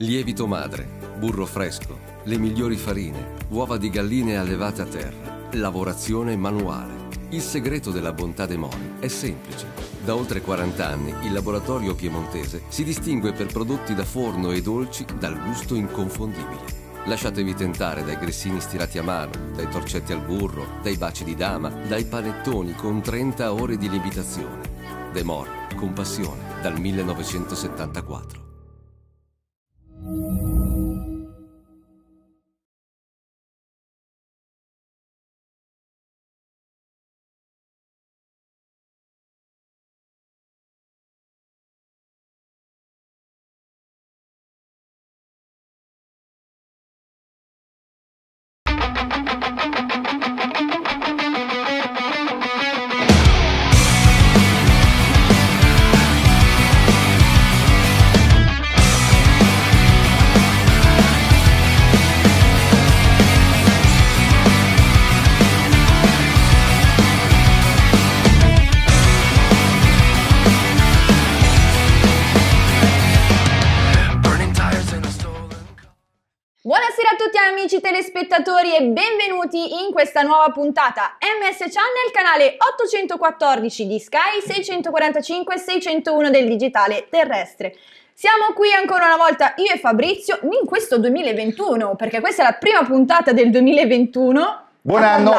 Lievito madre, burro fresco, le migliori farine, uova di galline allevate a terra, lavorazione manuale. Il segreto della bontà dei Mori è semplice. Da oltre 40 anni il laboratorio piemontese si distingue per prodotti da forno e dolci dal gusto inconfondibile. Lasciatevi tentare dai grissini stirati a mano, dai torcetti al burro, dai baci di dama, dai panettoni con 30 ore di lievitazione. De Mori, con passione, dal 1974. e benvenuti in questa nuova puntata MS Channel, canale 814 di Sky 645 601 del digitale terrestre. Siamo qui ancora una volta io e Fabrizio in questo 2021, perché questa è la prima puntata del 2021. Buon anno!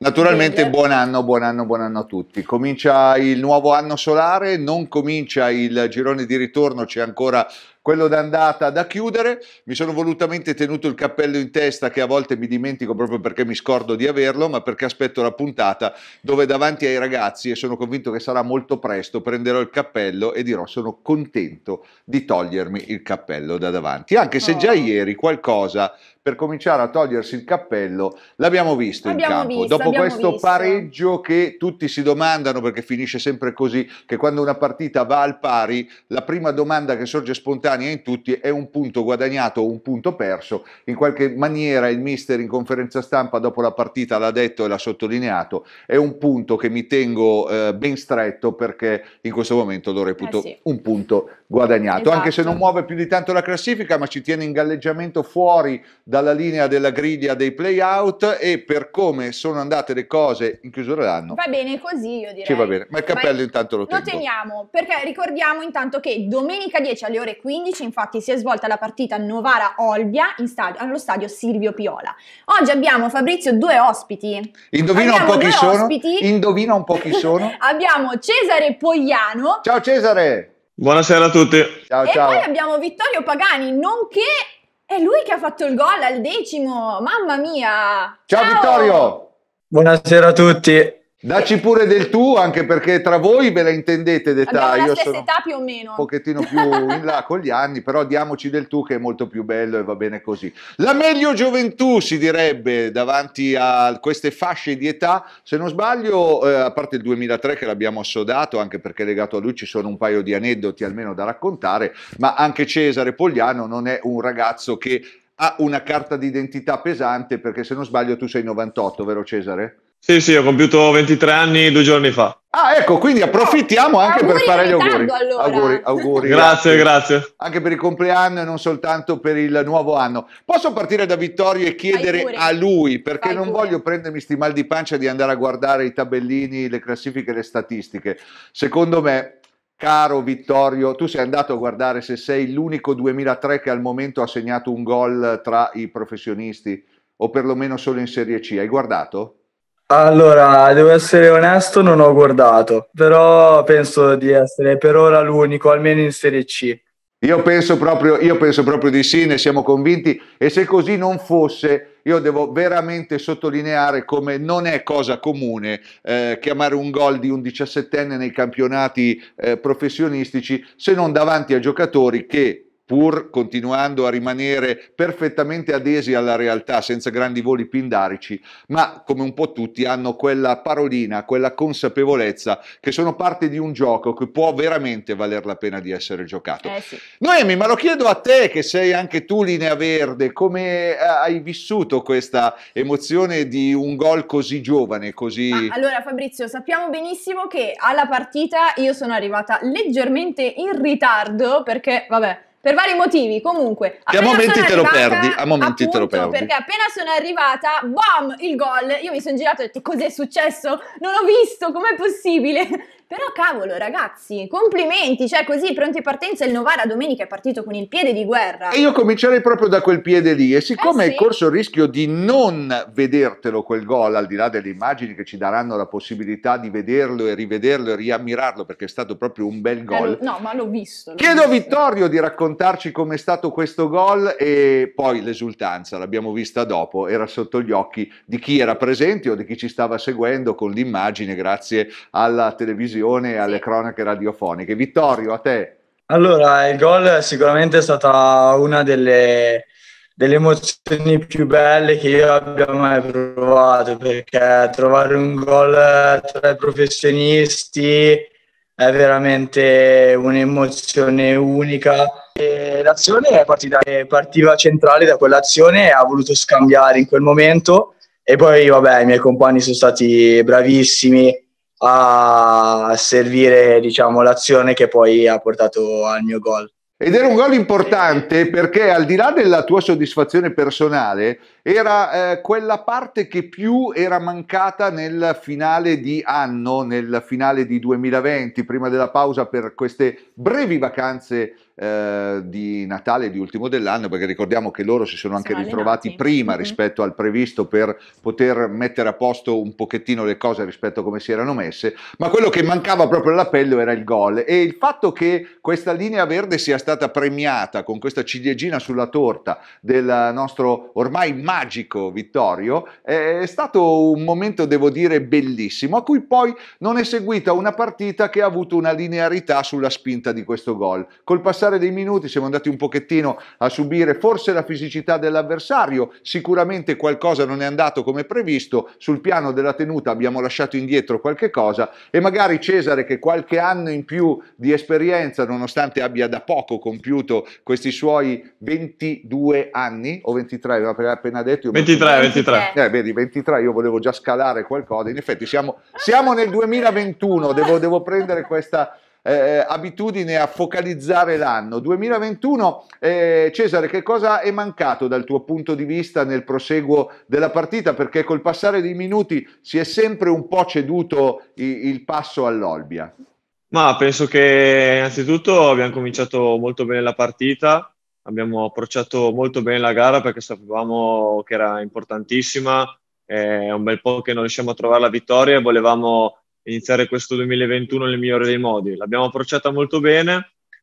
Naturalmente del... buon anno, buon anno, buon anno a tutti. Comincia il nuovo anno solare, non comincia il girone di ritorno, c'è ancora quello d'andata da chiudere. Mi sono volutamente tenuto il cappello in testa che a volte mi dimentico proprio perché mi scordo di averlo, ma perché aspetto la puntata dove davanti ai ragazzi, e sono convinto che sarà molto presto, prenderò il cappello e dirò sono contento di togliermi il cappello da davanti, anche se già oh. ieri qualcosa per cominciare a togliersi il cappello, l'abbiamo visto abbiamo in campo. Visto, Dopo questo visto. pareggio che tutti si domandano, perché finisce sempre così, che quando una partita va al pari, la prima domanda che sorge spontanea in tutti è un punto guadagnato o un punto perso. In qualche maniera il mister in conferenza stampa dopo la partita l'ha detto e l'ha sottolineato, è un punto che mi tengo eh, ben stretto perché in questo momento lo reputo eh sì. un punto guadagnato, esatto. anche se non esatto. muove più di tanto la classifica, ma ci tiene in galleggiamento fuori da dalla linea della griglia dei playout e per come sono andate le cose in chiusura d'anno. Va bene così, io direi. Sì, va bene, ma il cappello ma intanto lo tengo. Lo teniamo, perché ricordiamo intanto che domenica 10 alle ore 15 infatti si è svolta la partita Novara-Olbia stadio, allo stadio Silvio Piola. Oggi abbiamo Fabrizio due ospiti. Indovina un po' chi sono. Ospiti. Indovina un po' chi sono. abbiamo Cesare Pogliano. Ciao Cesare! Buonasera a tutti. Ciao, e ciao. poi abbiamo Vittorio Pagani, nonché è lui che ha fatto il gol al decimo, mamma mia! Ciao, Ciao. Vittorio! Buonasera a tutti. Dacci pure del tu, anche perché tra voi ve la intendete d'età. Abbiamo la stessa età più o meno. Un pochettino più in là con gli anni, però diamoci del tu che è molto più bello e va bene così. La meglio gioventù si direbbe davanti a queste fasce di età, se non sbaglio, eh, a parte il 2003 che l'abbiamo assodato, anche perché legato a lui ci sono un paio di aneddoti almeno da raccontare, ma anche Cesare Pogliano non è un ragazzo che ha una carta d'identità pesante, perché se non sbaglio tu sei 98, vero Cesare? Sì, sì, ho compiuto 23 anni due giorni fa. Ah, ecco, quindi approfittiamo oh, anche per fare gli auguri. Allora. auguri, auguri grazie, grazie, grazie. Anche per il compleanno e non soltanto per il nuovo anno. Posso partire da Vittorio e chiedere a lui, perché Fai non pure. voglio prendermi sti mal di pancia di andare a guardare i tabellini, le classifiche, le statistiche. Secondo me, caro Vittorio, tu sei andato a guardare se sei l'unico 2003 che al momento ha segnato un gol tra i professionisti, o perlomeno solo in Serie C. Hai guardato? Allora, devo essere onesto, non ho guardato, però penso di essere per ora l'unico, almeno in Serie C. Io penso, proprio, io penso proprio di sì, ne siamo convinti e se così non fosse, io devo veramente sottolineare come non è cosa comune eh, chiamare un gol di un 17enne nei campionati eh, professionistici se non davanti a giocatori che pur continuando a rimanere perfettamente adesi alla realtà, senza grandi voli pindarici, ma come un po' tutti hanno quella parolina, quella consapevolezza che sono parte di un gioco che può veramente valer la pena di essere giocato. Eh sì. Noemi, ma lo chiedo a te che sei anche tu linea verde, come eh, hai vissuto questa emozione di un gol così giovane, così... Ma allora Fabrizio, sappiamo benissimo che alla partita io sono arrivata leggermente in ritardo perché, vabbè, per vari motivi. Comunque, che a momenti te lo perdi, a momenti appunto, te lo perdi. Perché appena sono arrivata, bam, il gol. Io mi sono girato e ho detto: Cos'è successo? Non ho visto, com'è possibile? Però cavolo ragazzi, complimenti, cioè così pronti partenza il Novara domenica è partito con il piede di guerra. E io comincerei proprio da quel piede lì e siccome eh sì. è corso il rischio di non vedertelo quel gol, al di là delle immagini che ci daranno la possibilità di vederlo e rivederlo e riammirarlo perché è stato proprio un bel eh, gol. Eh, no, ma l'ho visto. L'ho Chiedo a Vittorio di raccontarci com'è stato questo gol e poi l'esultanza, l'abbiamo vista dopo, era sotto gli occhi di chi era presente o di chi ci stava seguendo con l'immagine grazie alla televisione televisione alle cronache radiofoniche. Vittorio, a te. Allora, il gol sicuramente è stata una delle, delle emozioni più belle che io abbia mai provato perché trovare un gol tra i professionisti è veramente un'emozione unica. E l'azione è partita, partiva centrale da quell'azione e ha voluto scambiare in quel momento e poi vabbè i miei compagni sono stati bravissimi, a servire diciamo, l'azione che poi ha portato al mio gol. Ed era un gol importante perché al di là della tua soddisfazione personale, era eh, quella parte che più era mancata nel finale di anno, nel finale di 2020, prima della pausa per queste brevi vacanze eh, di Natale di ultimo dell'anno, perché ricordiamo che loro si sono anche sono ritrovati prima mm-hmm. rispetto al previsto per poter mettere a posto un pochettino le cose rispetto a come si erano messe, ma quello che mancava proprio all'appello era il gol e il fatto che questa linea verde sia stata premiata con questa ciliegina sulla torta del nostro ormai magico Vittorio è stato un momento, devo dire, bellissimo, a cui poi non è seguita una partita che ha avuto una linearità sulla spinta di questo gol. Col passare passare dei minuti siamo andati un pochettino a subire forse la fisicità dell'avversario, sicuramente qualcosa non è andato come previsto, sul piano della tenuta abbiamo lasciato indietro qualche cosa e magari Cesare che qualche anno in più di esperienza, nonostante abbia da poco compiuto questi suoi 22 anni o 23, aveva appena detto 23, 23. Eh, vedi, 23, io volevo già scalare qualcosa. In effetti siamo, siamo nel 2021, devo, devo prendere questa eh, eh, abitudine a focalizzare l'anno. 2021, eh, Cesare, che cosa è mancato dal tuo punto di vista nel proseguo della partita? Perché col passare dei minuti si è sempre un po' ceduto i- il passo all'Olbia. Ma penso che innanzitutto abbiamo cominciato molto bene la partita, abbiamo approcciato molto bene la gara perché sapevamo che era importantissima, è eh, un bel po' che non riusciamo a trovare la vittoria e volevamo iniziare questo 2021 nel migliore dei modi. L'abbiamo approcciata molto bene,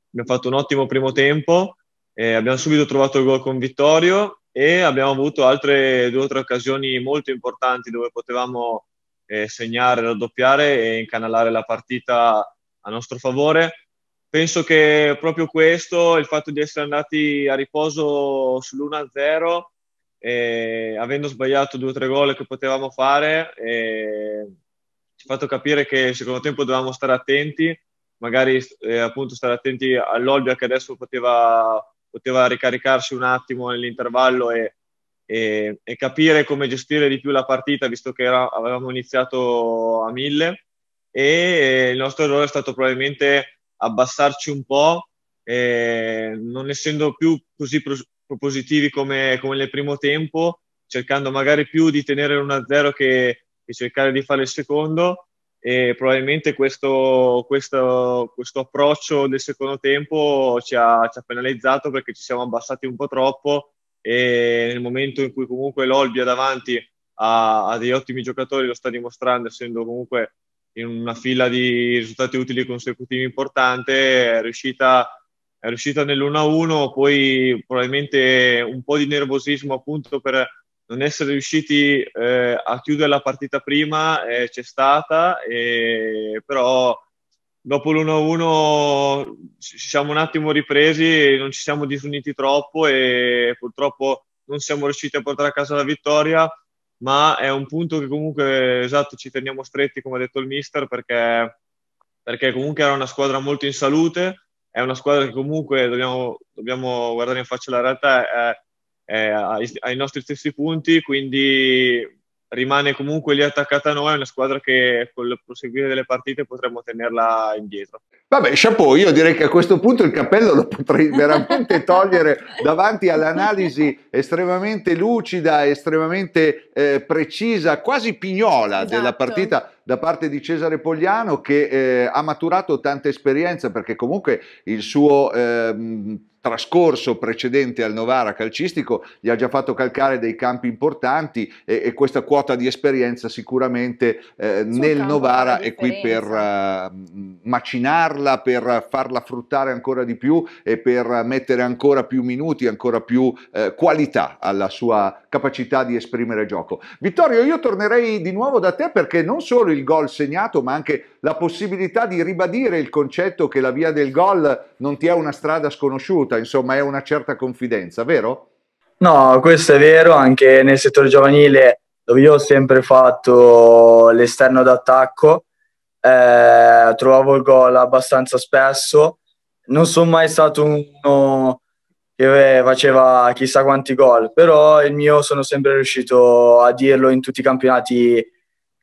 abbiamo fatto un ottimo primo tempo, eh, abbiamo subito trovato il gol con Vittorio e abbiamo avuto altre due o tre occasioni molto importanti dove potevamo eh, segnare, raddoppiare e incanalare la partita a nostro favore. Penso che proprio questo, il fatto di essere andati a riposo sull'1-0, eh, avendo sbagliato due o tre gol che potevamo fare, eh, fatto capire che secondo tempo dovevamo stare attenti, magari eh, appunto stare attenti all'Olbia che adesso poteva, poteva ricaricarsi un attimo nell'intervallo e, e, e, capire come gestire di più la partita, visto che era, avevamo iniziato a mille. E il nostro errore è stato probabilmente abbassarci un po', eh, non essendo più così propositivi come, come nel primo tempo, cercando magari più di tenere 1 0 che e cercare di fare il secondo e probabilmente questo, questo, questo approccio del secondo tempo ci ha, ci ha, penalizzato perché ci siamo abbassati un po' troppo e nel momento in cui comunque l'Olbia davanti ha, ha degli ottimi giocatori lo sta dimostrando essendo comunque in una fila di risultati utili consecutivi importante è riuscita è riuscita nell'1-1, poi probabilmente un po' di nervosismo appunto per, non essere riusciti eh, a chiudere la partita prima eh, c'è stata, eh, però dopo l'1-1 ci siamo un attimo ripresi, non ci siamo disuniti troppo e purtroppo non siamo riusciti a portare a casa la vittoria, ma è un punto che comunque, esatto, ci teniamo stretti, come ha detto il mister, perché, perché comunque era una squadra molto in salute, è una squadra che comunque dobbiamo, dobbiamo guardare in faccia la realtà. È, eh, ai, nostri stessi punti, quindi rimane comunque lì attaccata a noi, è una squadra che col proseguire delle partite potremmo tenerla indietro. Vabbè, chapeau, io direi che a questo punto il cappello lo potrei veramente togliere davanti all'analisi estremamente lucida, estremamente eh, precisa, quasi pignola esatto. della partita da parte di Cesare Pogliano che eh, ha maturato tanta esperienza perché comunque il suo... Eh, trascorso precedente al Novara calcistico gli ha già fatto calcare dei campi importanti e, e questa quota di esperienza sicuramente eh, nel Novara è qui per uh, macinarla migliorarla, per farla fruttare ancora di più e per mettere ancora più minuti, ancora più eh, qualità alla sua capacità di esprimere gioco. Vittorio, io tornerei di nuovo da te perché non solo il gol segnato, ma anche la possibilità di ribadire il concetto che la via del gol non ti è una strada sconosciuta, insomma è una certa confidenza, vero? No, questo è vero, anche nel settore giovanile dove io ho sempre fatto l'esterno d'attacco eh, trovavo il gol abbastanza spesso. Non sono mai stato uno che eh, faceva chissà quanti gol, però il mio sono sempre riuscito a dirlo in tutti i campionati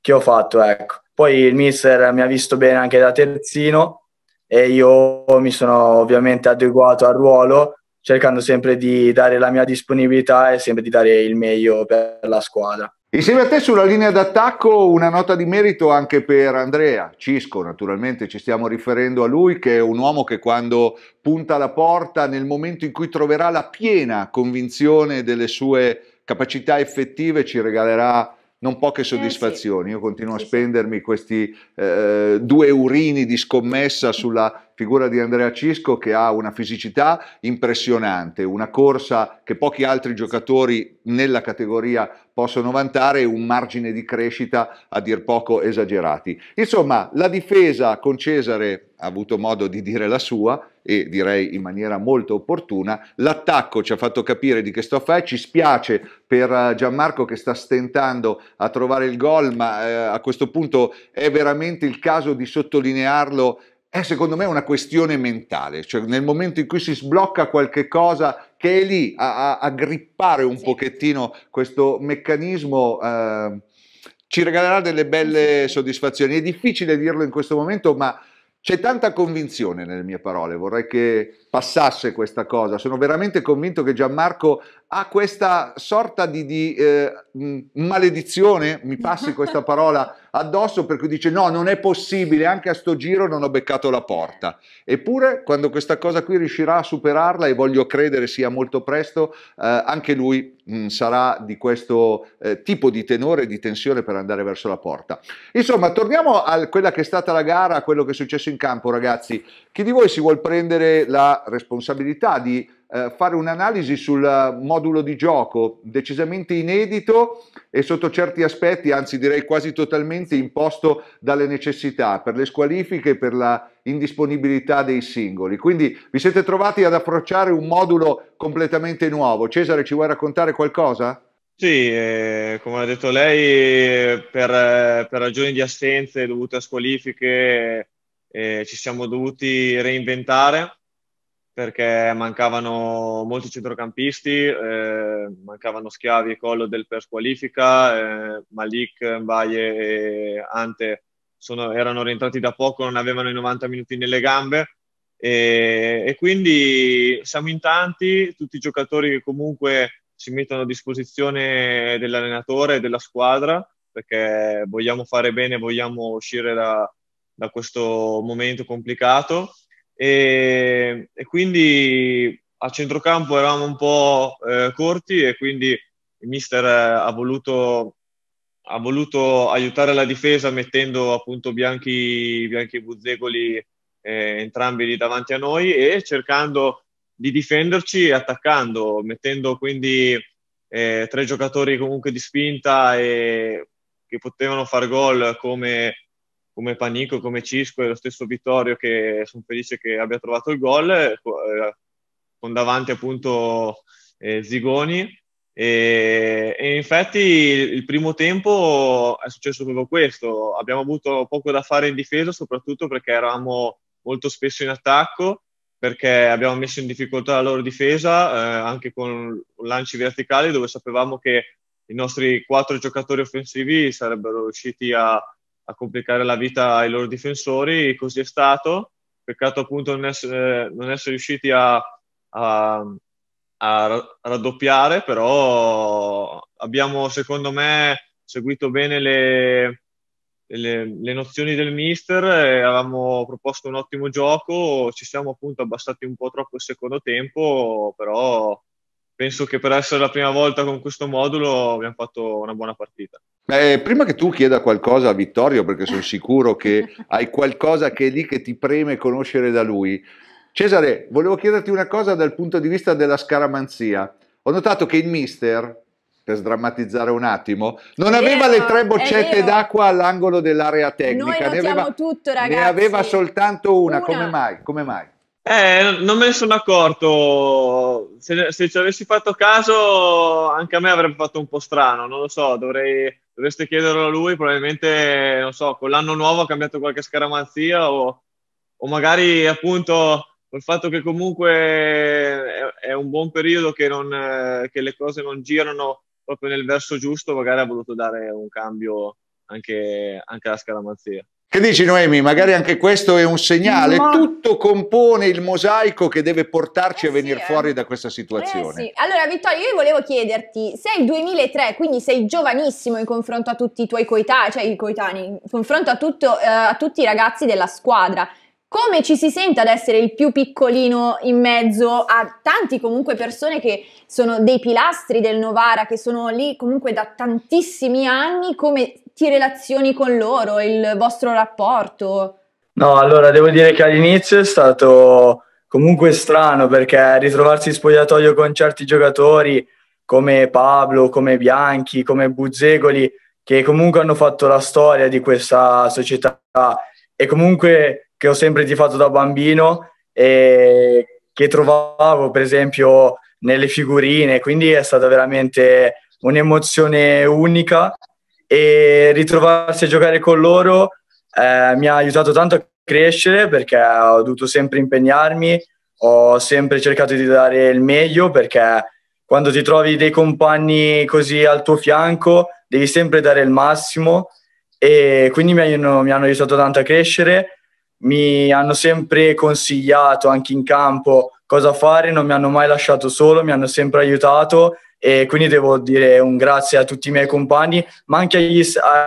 che ho fatto. Ecco. Poi il mister mi ha visto bene anche da terzino e io mi sono ovviamente adeguato al ruolo, cercando sempre di dare la mia disponibilità e sempre di dare il meglio per la squadra. Insieme a te sulla linea d'attacco una nota di merito anche per Andrea Cisco, naturalmente ci stiamo riferendo a lui che è un uomo che quando punta la porta nel momento in cui troverà la piena convinzione delle sue capacità effettive ci regalerà non poche eh, soddisfazioni. Io continuo a spendermi questi eh, due urini di scommessa sulla figura di Andrea Cisco che ha una fisicità impressionante, una corsa che pochi altri giocatori nella categoria possono vantare e un margine di crescita a dir poco esagerati. Insomma, la difesa con Cesare ha avuto modo di dire la sua e direi in maniera molto opportuna. L'attacco ci ha fatto capire di che stoffa è, ci spiace per eh, Gianmarco che sta stentando a trovare il gol, ma eh, a questo punto è veramente il caso di sottolinearlo è secondo me una questione mentale, cioè nel momento in cui si sblocca qualche cosa che è lì a, a, a grippare un sì. pochettino questo meccanismo, eh, ci regalerà delle belle soddisfazioni. È difficile dirlo in questo momento, ma c'è tanta convinzione nelle mie parole, vorrei che passasse questa cosa. Sono veramente convinto che Gianmarco ha questa sorta di, di eh, maledizione, mi passi questa parola, addosso per cui dice no, non è possibile, anche a sto giro non ho beccato la porta. Eppure quando questa cosa qui riuscirà a superarla e voglio credere sia molto presto, eh, anche lui mh, mm, sarà di questo eh, tipo di tenore, di tensione per andare verso la porta. Insomma, torniamo a quella che è stata la gara, a quello che è successo in campo, ragazzi. Chi di voi si vuole prendere la responsabilità di eh, fare un'analisi sul eh, modulo di gioco decisamente inedito e sotto certi aspetti, anzi direi quasi totalmente imposto dalle necessità per le squalifiche e per la indisponibilità dei singoli. Quindi vi siete trovati ad approcciare un modulo completamente nuovo. Cesare, ci vuoi raccontare qualcosa? Sì, eh, come ha detto lei, per, per, ragioni di assenze dovute a squalifiche eh, ci siamo dovuti reinventare perché mancavano molti centrocampisti, eh, mancavano Schiavi e Collo del per squalifica, eh, Malik, Mbaye e Ante sono, erano rientrati da poco, non avevano i 90 minuti nelle gambe e, e quindi siamo in tanti, tutti i giocatori che comunque si mettono a disposizione dell'allenatore e della squadra perché vogliamo fare bene, vogliamo uscire da, da questo momento complicato e, e quindi a centrocampo eravamo un po' eh, corti e quindi il mister eh, ha voluto, ha voluto, aiutare la difesa mettendo appunto Bianchi, Bianchi e Buzzecoli eh, entrambi lì davanti a noi e cercando di difenderci attaccando, mettendo quindi eh, tre giocatori comunque di spinta e che potevano far gol come come Panico, come Cisco e lo stesso Vittorio che sono felice che abbia trovato il gol, eh, eh, con davanti appunto eh, Zigoni. E, e infatti il, il primo tempo è successo proprio questo, abbiamo avuto poco da fare in difesa soprattutto perché eravamo molto spesso in attacco, perché abbiamo messo in difficoltà la loro difesa eh, anche con lanci verticali dove sapevamo che i nostri quattro giocatori offensivi sarebbero riusciti a, a complicare la vita ai loro difensori, così è stato. Peccato appunto non essere, eh, non essere riusciti a, a, a, raddoppiare, però abbiamo secondo me seguito bene le, le, le nozioni del mister, avevamo proposto un ottimo gioco, ci siamo appunto abbassati un po' troppo il secondo tempo, però penso che per essere la prima volta con questo modulo abbiamo fatto una buona partita. Beh, prima che tu chieda qualcosa a Vittorio, perché sono sicuro che hai qualcosa che è lì che ti preme conoscere da lui, Cesare, volevo chiederti una cosa dal punto di vista della scaramanzia. Ho notato che il mister, per sdrammatizzare un attimo, non aveva vero, le tre boccette d'acqua all'angolo dell'area tecnica. Noi ne aveva, tutto, ragazzi. Ne aveva soltanto una. una. Come mai? Come mai? Eh, non me ne sono accorto. Se, se, ci avessi fatto caso, anche a me avrebbe fatto un po' strano. Non lo so, dovrei, dovreste chiederlo a lui. Probabilmente, non so, con l'anno nuovo ha cambiato qualche scaramanzia o, o magari appunto col fatto che comunque è, è un buon periodo che, non, che, le cose non girano proprio nel verso giusto, magari ha voluto dare un cambio anche, anche alla scaramanzia. Che dici Noemi? Magari anche questo è un segnale, Ma... tutto compone il mosaico che deve portarci eh a venire sì, eh. fuori eh. da questa situazione. Eh sì. Allora Vittorio, io volevo chiederti, sei il 2003, quindi sei giovanissimo in confronto a tutti i tuoi coetanei, cioè i coetanei, in confronto a, tutto, eh, a tutti i ragazzi della squadra, come ci si sente ad essere il più piccolino in mezzo a tanti comunque persone che sono dei pilastri del Novara, che sono lì comunque da tantissimi anni, come ti relazioni con loro, il vostro rapporto? No, allora devo dire che all'inizio è stato comunque strano perché ritrovarsi in spogliatoio con certi giocatori come Pablo, come Bianchi, come Buzzegoli, che comunque hanno fatto la storia di questa società e comunque che ho sempre tifato da bambino e che trovavo per esempio nelle figurine, quindi è stata veramente un'emozione unica e ritrovarsi a giocare con loro eh, mi ha aiutato tanto a crescere perché ho dovuto sempre impegnarmi, ho sempre cercato di dare il meglio perché quando ti trovi dei compagni così al tuo fianco devi sempre dare il massimo e quindi mi hanno, mi hanno aiutato tanto a crescere mi hanno sempre consigliato anche in campo cosa fare, non mi hanno mai lasciato solo, mi hanno sempre aiutato e quindi devo dire un grazie a tutti i miei compagni, ma anche agli,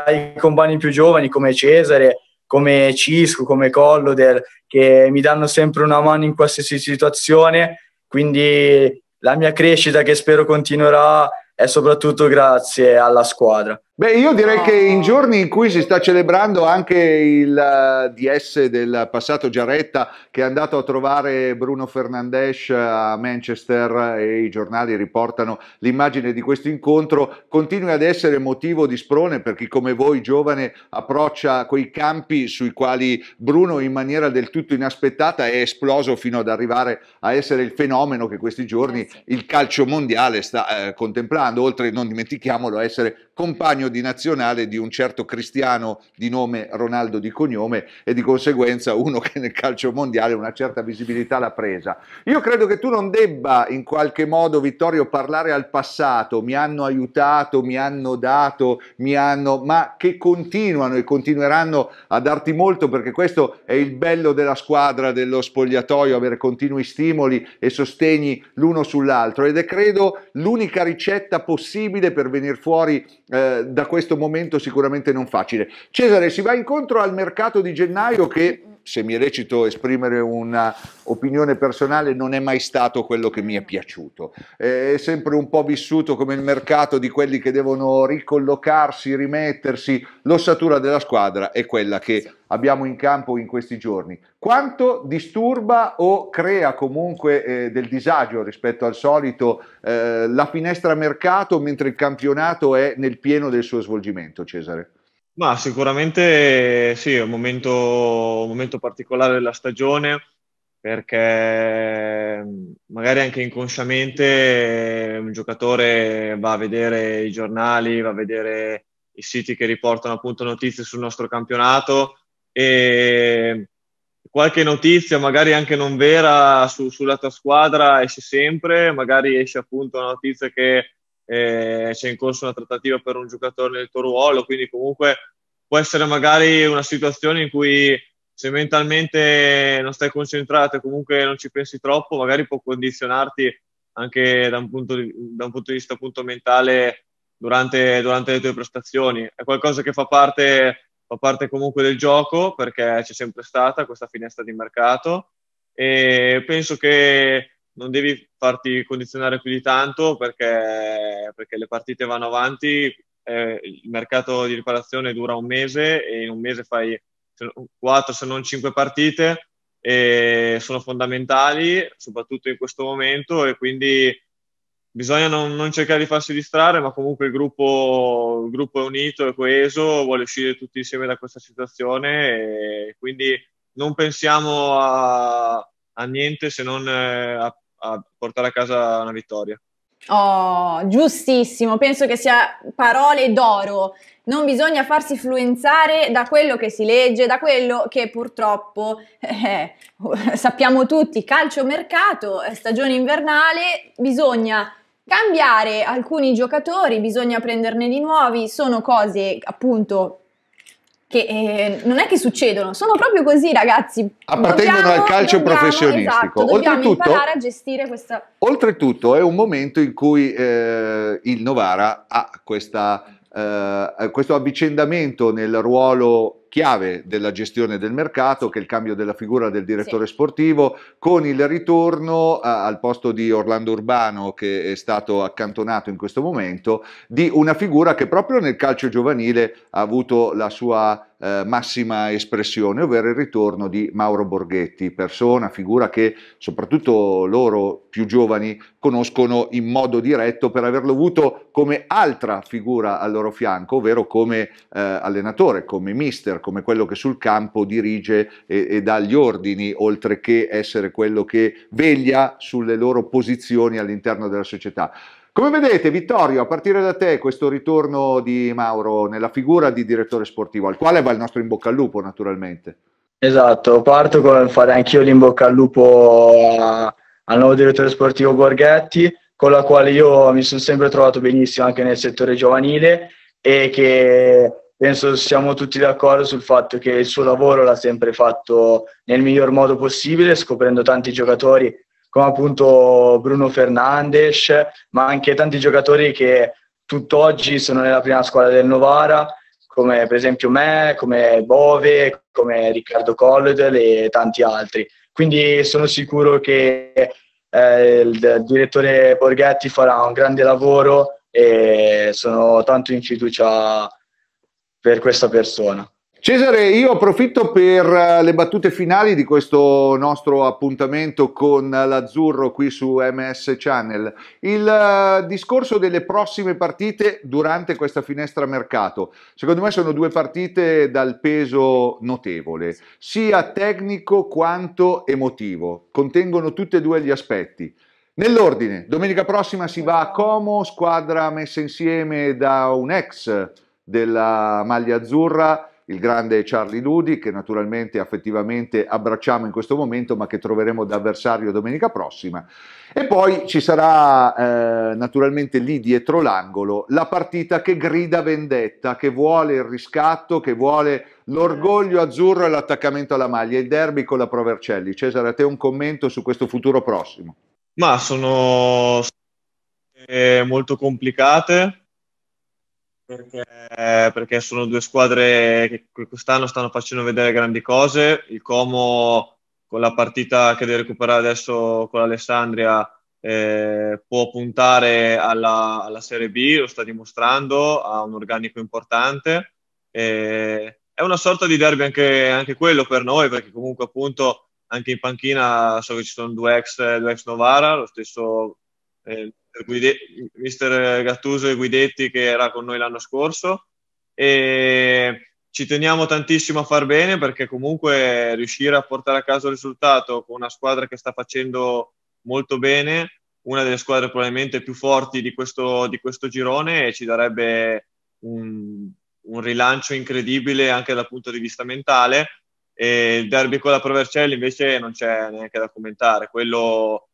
ai compagni più giovani come Cesare, come Cisco, come Colloder, che mi danno sempre una mano in qualsiasi situazione, quindi la mia crescita che spero continuerà è soprattutto grazie alla squadra. Beh, io direi che in giorni in cui si sta celebrando anche il eh, DS del passato Giaretta che è andato a trovare Bruno Fernandes eh, a Manchester e i giornali riportano l'immagine di questo incontro, continui ad essere motivo di sprone per chi come voi giovane approccia quei campi sui quali Bruno in maniera del tutto inaspettata è esploso fino ad arrivare a essere il fenomeno che questi giorni eh il calcio mondiale sta eh, contemplando, oltre non dimentichiamolo a essere compagno compagno di nazionale di un certo cristiano di nome Ronaldo di cognome e di conseguenza uno che nel calcio mondiale una certa visibilità l'ha presa. Io credo che tu non debba in qualche modo, Vittorio, parlare al passato, mi hanno aiutato, mi hanno dato, mi hanno, ma che continuano e continueranno a darti molto perché questo è il bello della squadra, dello spogliatoio, avere continui stimoli e sostegni l'uno sull'altro ed è credo l'unica ricetta possibile per venire fuori eh, da questo momento sicuramente non facile. Cesare, si va incontro al mercato di gennaio che se mi recito esprimere un'opinione personale, non è mai stato quello che mi è piaciuto. È sempre un po' vissuto come il mercato di quelli che devono ricollocarsi, rimettersi. L'ossatura della squadra è quella che abbiamo in campo in questi giorni. Quanto disturba o crea comunque eh, del disagio rispetto al solito eh, la finestra mercato mentre il campionato è nel pieno del suo svolgimento, Cesare? Ma sicuramente sì, è un momento, un momento particolare della stagione perché mm, magari anche inconsciamente eh, un giocatore va a vedere i giornali, va a vedere i siti che riportano appunto notizie sul nostro campionato e qualche notizia magari anche non vera su, sulla tua squadra esce sempre, magari esce appunto una notizia che eh, c'è in corso una trattativa per un giocatore nel tuo ruolo, quindi comunque può essere magari una situazione in cui se mentalmente non stai concentrato e comunque non ci pensi troppo, magari può condizionarti anche da un punto di, un punto di vista appunto mentale durante, durante, le tue prestazioni. È qualcosa che fa parte, fa parte comunque del gioco perché c'è sempre stata questa finestra di mercato e penso che non devi farti condizionare più di tanto perché, perché le partite vanno avanti, eh, il mercato di riparazione dura un mese e in un mese fai 4 se non 5 partite e sono fondamentali soprattutto in questo momento e quindi bisogna non, non cercare di farsi distrarre ma comunque il gruppo, il gruppo, è unito, è coeso, vuole uscire tutti insieme da questa situazione e quindi non pensiamo a, a niente se non eh, a a portare a casa una vittoria. Oh, giustissimo, penso che sia parole d'oro. Non bisogna farsi influenzare da quello che si legge, da quello che purtroppo eh, eh sappiamo tutti, calcio mercato, eh, stagione invernale, bisogna cambiare alcuni giocatori, bisogna prenderne di nuovi, sono cose appunto che eh, non è che succedono, sono proprio così ragazzi. Appartengono dobbiamo, al calcio dobbiamo, professionistico. Esatto, dobbiamo imparare a gestire questa... Oltretutto è un momento in cui eh, il Novara ha questa, eh, questo avvicendamento nel ruolo chiave della gestione del mercato, che è il cambio della figura del direttore sì. sportivo, con il ritorno a, al posto di Orlando Urbano, che è stato accantonato in questo momento, di una figura che proprio nel calcio giovanile ha avuto la sua eh, massima espressione, ovvero il ritorno di Mauro Borghetti, persona, figura che soprattutto loro più giovani conoscono in modo diretto per averlo avuto come altra figura al loro fianco, ovvero come eh, allenatore, come mister, come quello che sul campo dirige e, e dà gli ordini, oltre che essere quello che veglia sulle loro posizioni all'interno della società. Come vedete, Vittorio, a partire da te questo ritorno di Mauro nella figura di direttore sportivo, al quale va il nostro in bocca al lupo naturalmente. Esatto, parto con fare anch'io l'in bocca al lupo al nuovo direttore sportivo Borghetti, con la quale io mi sono sempre trovato benissimo anche nel settore giovanile e che penso siamo tutti d'accordo sul fatto che il suo lavoro l'ha sempre fatto nel miglior modo possibile, scoprendo tanti giocatori come appunto Bruno Fernandes, ma anche tanti giocatori che tutt'oggi sono nella prima squadra del Novara, come per esempio me, come Bove, come Riccardo Collodel e tanti altri. Quindi sono sicuro che eh, il direttore Borghetti farà un grande lavoro e sono tanto in fiducia per questa persona. Cesare, io approfitto per eh, le battute finali di questo nostro appuntamento con l'Azzurro qui su MS Channel. Il eh, discorso delle prossime partite durante questa finestra mercato. Secondo me sono due partite dal peso notevole, sia tecnico quanto emotivo. Contengono tutti e due gli aspetti. Nell'ordine, domenica prossima si va a Como, squadra messa insieme da un ex della maglia azzurra il grande Charlie Ludi, che naturalmente affettivamente abbracciamo in questo momento, ma che troveremo da avversario domenica prossima. E poi ci sarà eh, naturalmente lì dietro l'angolo la partita che grida vendetta, che vuole il riscatto, che vuole l'orgoglio azzurro e l'attaccamento alla maglia, il derby con la Provercelli. Cesare, a te un commento su questo futuro prossimo. Ma sono eh, molto complicate perché, eh, perché sono due squadre che quest'anno stanno facendo vedere grandi cose. Il Como con la partita che deve recuperare adesso con l'Alessandria eh, può puntare alla, alla, Serie B, lo sta dimostrando, ha un organico importante. Eh, è una sorta di derby anche, anche, quello per noi, perché comunque appunto anche in panchina so che ci sono due ex, due ex Novara, lo stesso eh, Guide- mister Gattuso e Guidetti che era con noi l'anno scorso e ci teniamo tantissimo a far bene perché comunque riuscire a portare a casa il risultato con una squadra che sta facendo molto bene, una delle squadre probabilmente più forti di questo, di questo girone ci darebbe un, un rilancio incredibile anche dal punto di vista mentale. E il derby con la Provercelli invece non c'è neanche da commentare, quello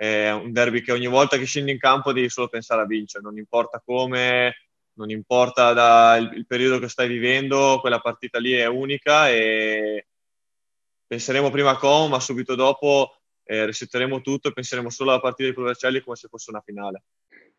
è un derby che ogni volta che scendi in campo devi solo pensare a vincere, non importa come, non importa da, il, il, periodo che stai vivendo, quella partita lì è unica e penseremo prima a Com, ma subito dopo eh, resetteremo tutto e penseremo solo alla partita di Provercelli come se fosse una finale.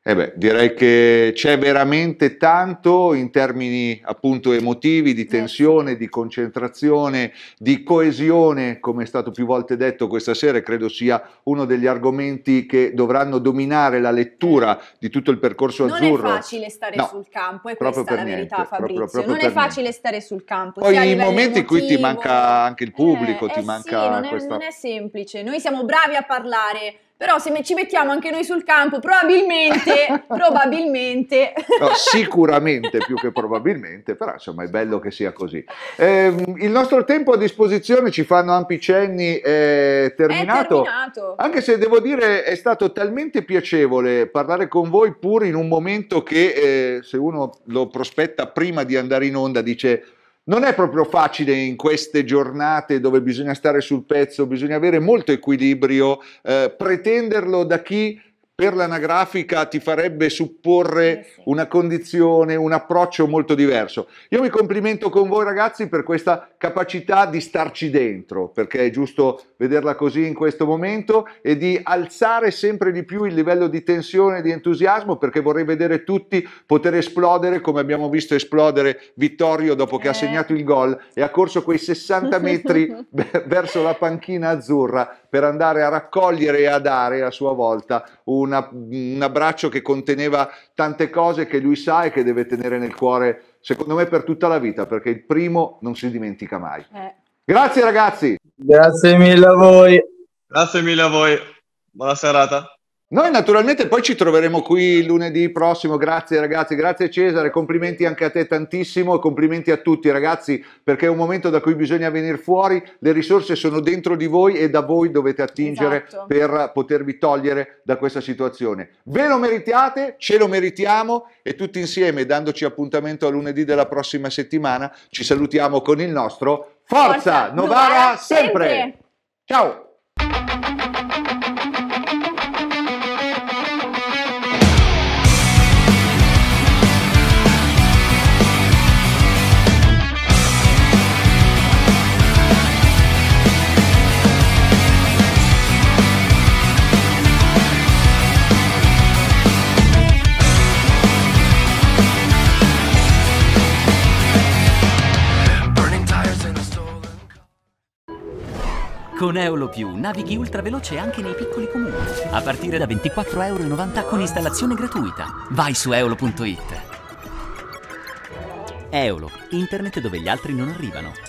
Eh beh, direi che c'è veramente tanto in termini appunto emotivi, di tensione, di concentrazione, di coesione, come è stato più volte detto questa sera, credo sia uno degli argomenti che dovranno dominare la lettura di tutto il percorso azzurro. Non è facile stare no, sul campo, è questa la niente, verità Fabrizio, proprio, proprio non è facile niente. stare sul campo. Poi i momenti in cui ti manca anche il eh, pubblico, eh, ti eh manca sì, non è, questa... non è semplice, noi siamo bravi a parlare però se ci mettiamo anche noi sul campo, probabilmente, probabilmente... No, sicuramente più che probabilmente, però insomma è bello che sia così. Eh, il nostro tempo a disposizione ci fanno ampi cenni è terminato, è terminato, anche se devo dire è stato talmente piacevole parlare con voi pur in un momento che eh, se uno lo prospetta prima di andare in onda dice non è proprio facile in queste giornate dove bisogna stare sul pezzo, bisogna avere molto equilibrio, eh, pretenderlo da chi per l'anagrafica ti farebbe supporre eh una condizione, un approccio molto diverso. Io mi complimento con voi ragazzi per questa capacità di starci dentro, perché è giusto vederla così in questo momento e di alzare sempre di più il livello di tensione e di entusiasmo, perché vorrei vedere tutti poter esplodere come abbiamo visto esplodere Vittorio dopo che eh. ha segnato il gol e ha corso quei 60 metri verso la panchina azzurra per andare a raccogliere e a dare a sua volta un una, un abbraccio che conteneva tante cose che lui sa e che deve tenere nel cuore, secondo me, per tutta la vita, perché il primo non si dimentica mai. Eh. Grazie ragazzi. Grazie mille a voi. Grazie mille a voi. Buona serata. Noi naturalmente poi ci troveremo qui lunedì prossimo, grazie ragazzi, grazie Cesare, complimenti anche a te tantissimo, e complimenti a tutti ragazzi perché è un momento da cui bisogna venire fuori, le risorse sono dentro di voi e da voi dovete attingere esatto. per potervi togliere da questa situazione. Ve lo meritiate, ce lo meritiamo e tutti insieme dandoci appuntamento a lunedì della prossima settimana ci salutiamo con il nostro Forza, Forza Novara, sempre. sempre! Ciao! Con Eolo Più navighi ultraveloce anche nei piccoli comuni. A partire da 24,90 euro con installazione gratuita. Vai su eolo.it. Eolo, internet dove gli altri non arrivano.